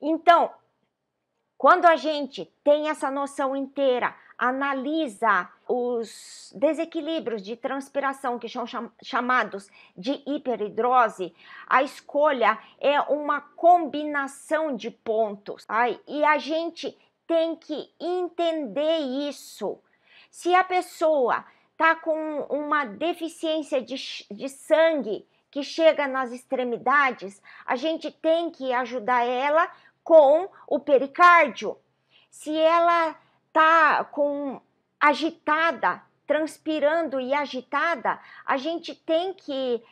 Então, quando a gente tem essa noção inteira, analisa os desequilíbrios de transpiração que são cham chamados de hiperidrose, a escolha é uma combinação de pontos. Ai, e a gente tem que entender isso. Se a pessoa está com uma deficiência de, de sangue que chega nas extremidades, a gente tem que ajudar ela com o pericárdio. Se ela tá com agitada, transpirando e agitada, a gente tem que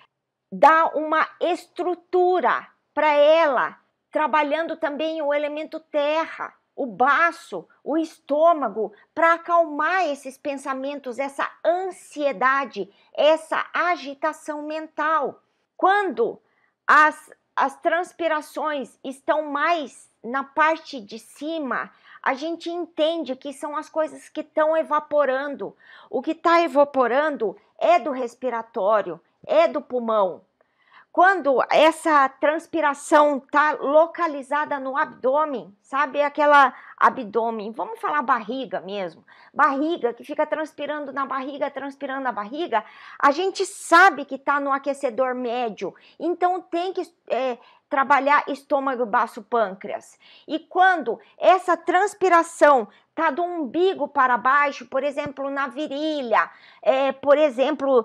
dar uma estrutura para ela, trabalhando também o elemento terra, o baço, o estômago, para acalmar esses pensamentos, essa ansiedade, essa agitação mental. Quando as, as transpirações estão mais na parte de cima, a gente entende que são as coisas que estão evaporando. O que está evaporando é do respiratório, é do pulmão quando essa transpiração tá localizada no abdômen, sabe? Aquela abdômen, vamos falar barriga mesmo, barriga que fica transpirando na barriga, transpirando na barriga, a gente sabe que tá no aquecedor médio, então tem que é, trabalhar estômago, baço, pâncreas. E quando essa transpiração tá do umbigo para baixo, por exemplo, na virilha, é, por exemplo,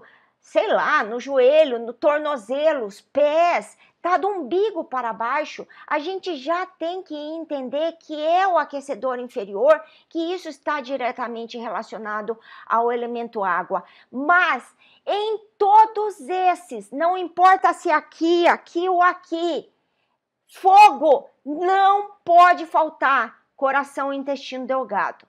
sei lá, no joelho, no tornozelos, pés, tá do umbigo para baixo, a gente já tem que entender que é o aquecedor inferior, que isso está diretamente relacionado ao elemento água. Mas em todos esses, não importa se aqui, aqui ou aqui, fogo não pode faltar, coração e intestino delgado.